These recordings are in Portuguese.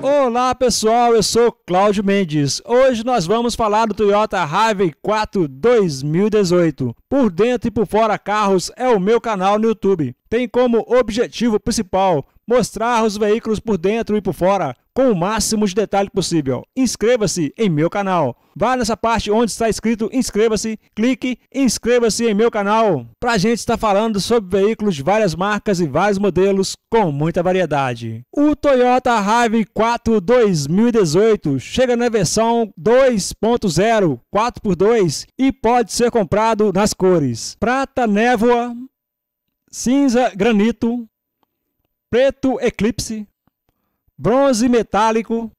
Olá pessoal, eu sou Cláudio Mendes. Hoje nós vamos falar do Toyota Highway 4 2018. Por dentro e por fora carros é o meu canal no YouTube. Tem como objetivo principal mostrar os veículos por dentro e por fora, com o máximo de detalhe possível. Inscreva-se em meu canal. Vá nessa parte onde está escrito inscreva-se, clique inscreva-se em meu canal. Para a gente estar tá falando sobre veículos de várias marcas e vários modelos com muita variedade. O Toyota rav 4 2018 chega na versão 2.0, 4x2 e pode ser comprado nas cores prata névoa, cinza granito, preto eclipse, bronze metálico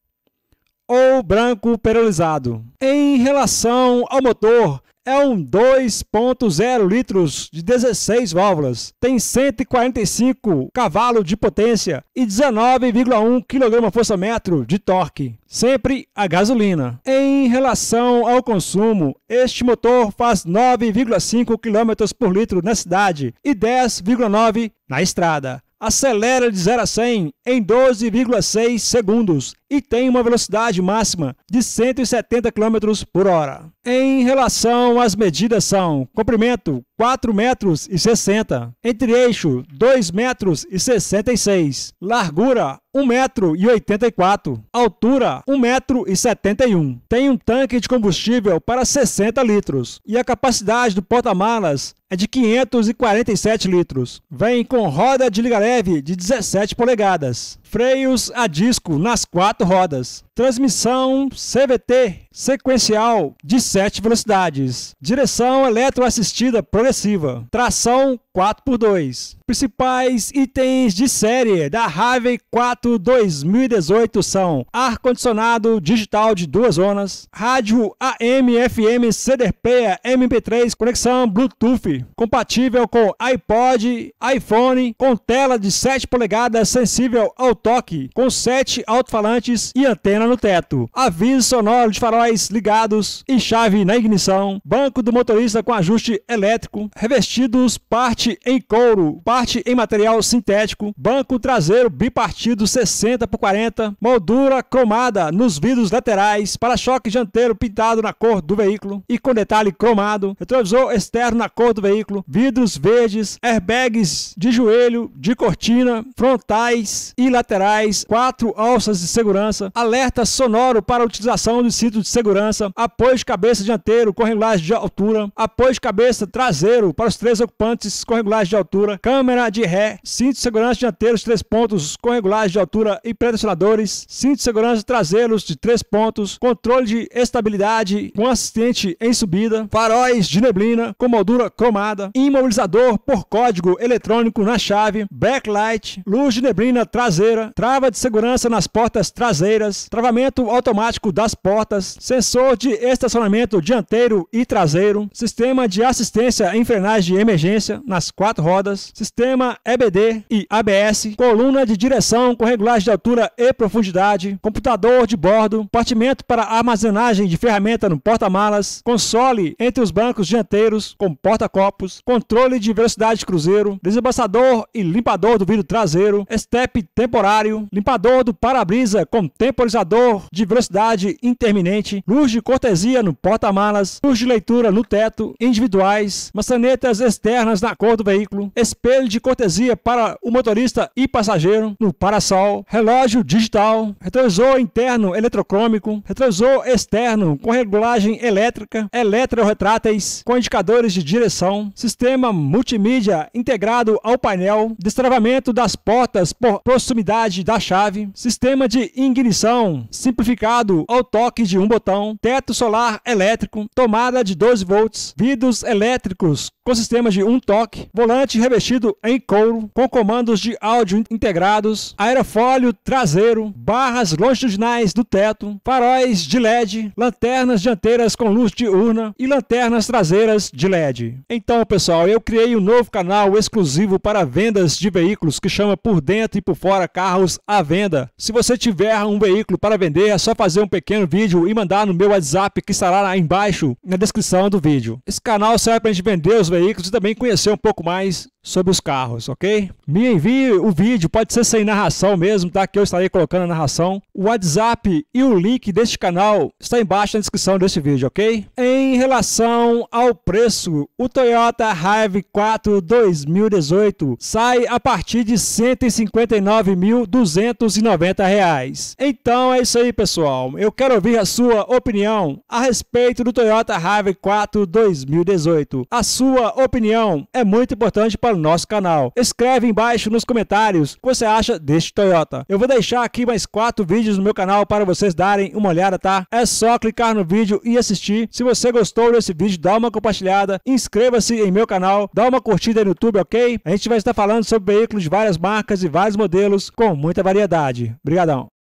ou branco perolizado. Em relação ao motor, é um 2.0 litros de 16 válvulas, tem 145 cavalos de potência e 19,1 kgfm de torque, sempre a gasolina. Em relação ao consumo, este motor faz 9,5 km por litro na cidade e 10,9 na estrada acelera de 0 a 100 em 12,6 segundos e tem uma velocidade máxima de 170 km por hora. Em relação às medidas são comprimento 4 metros e 60, entre eixo 2 metros e 66, largura 1 metro e 84, altura 1 metro e 71. Tem um tanque de combustível para 60 litros e a capacidade do porta-malas é de 547 litros. Vem com roda de liga leve de 17 polegadas. Freios a disco nas quatro rodas. Transmissão CVT sequencial de 7 velocidades. Direção eletroassistida progressiva. Tração 4x2. Principais itens de série da Harvey 4 2018 são ar-condicionado digital de duas zonas, rádio AM, FM, CD player MP3, conexão Bluetooth, compatível com iPod, iPhone, com tela de 7 polegadas sensível ao toque, com 7 alto-falantes e antena no teto, aviso sonoro de faróis ligados e chave na ignição, banco do motorista com ajuste elétrico, revestidos parte em couro, parte em material sintético, banco traseiro bipartido 60 por 40, moldura cromada nos vidros laterais, para-choque dianteiro pintado na cor do veículo e com detalhe cromado, retrovisor externo na cor do veículo, vidros verdes, airbags de joelho, de cortina, frontais e laterais, quatro alças de segurança, alerta alerta sonoro para a utilização do cinto de segurança, apoio de cabeça dianteiro com regulagem de altura, apoio de cabeça traseiro para os três ocupantes com regulagem de altura, câmera de ré, cinto de segurança dianteiro de três pontos com regulagem de altura e pretensionadores, cinto de segurança traseiros de três pontos, controle de estabilidade com assistente em subida, faróis de neblina com moldura cromada, imobilizador por código eletrônico na chave, backlight, luz de neblina traseira, trava de segurança nas portas traseiras, travamento automático das portas, sensor de estacionamento dianteiro e traseiro, sistema de assistência em frenagem de emergência nas quatro rodas, sistema EBD e ABS, coluna de direção com regulagem de altura e profundidade, computador de bordo, compartimento para armazenagem de ferramenta no porta-malas, console entre os bancos dianteiros com porta-copos, controle de velocidade de cruzeiro, desembaçador e limpador do vidro traseiro, step temporário, limpador do para-brisa com temporizador elevador, de velocidade interminente, luz de cortesia no porta-malas, luz de leitura no teto, individuais, maçanetas externas na cor do veículo, espelho de cortesia para o motorista e passageiro no parasol, relógio digital, retrovisor interno eletrocrômico, retrovisor externo com regulagem elétrica, eletroretráteis com indicadores de direção, sistema multimídia integrado ao painel, destravamento das portas por proximidade da chave, sistema de ignição simplificado ao toque de um botão, teto solar elétrico, tomada de 12 volts, vidros elétricos com sistema de um toque, volante revestido em couro, com comandos de áudio integrados, aerofólio traseiro, barras longitudinais do teto, faróis de LED, lanternas dianteiras com luz diurna e lanternas traseiras de LED. Então, pessoal, eu criei um novo canal exclusivo para vendas de veículos que chama Por Dentro e Por Fora Carros à Venda. Se você tiver um veículo para para vender, é só fazer um pequeno vídeo e mandar no meu WhatsApp que estará lá embaixo na descrição do vídeo. Esse canal serve para a gente vender os veículos e também conhecer um pouco mais sobre os carros, ok? Me envie o vídeo, pode ser sem narração mesmo, tá? Que eu estarei colocando a narração. O WhatsApp e o link deste canal está embaixo na descrição deste vídeo, ok? Em relação ao preço, o Toyota rav 4 2018 sai a partir de R$ 159.290. Então é é isso aí, pessoal. Eu quero ouvir a sua opinião a respeito do Toyota RAV4 2018. A sua opinião é muito importante para o nosso canal. Escreve embaixo nos comentários o que você acha deste Toyota. Eu vou deixar aqui mais quatro vídeos no meu canal para vocês darem uma olhada, tá? É só clicar no vídeo e assistir. Se você gostou desse vídeo, dá uma compartilhada, inscreva-se em meu canal, dá uma curtida no YouTube, ok? A gente vai estar falando sobre veículos de várias marcas e vários modelos com muita variedade. Obrigadão!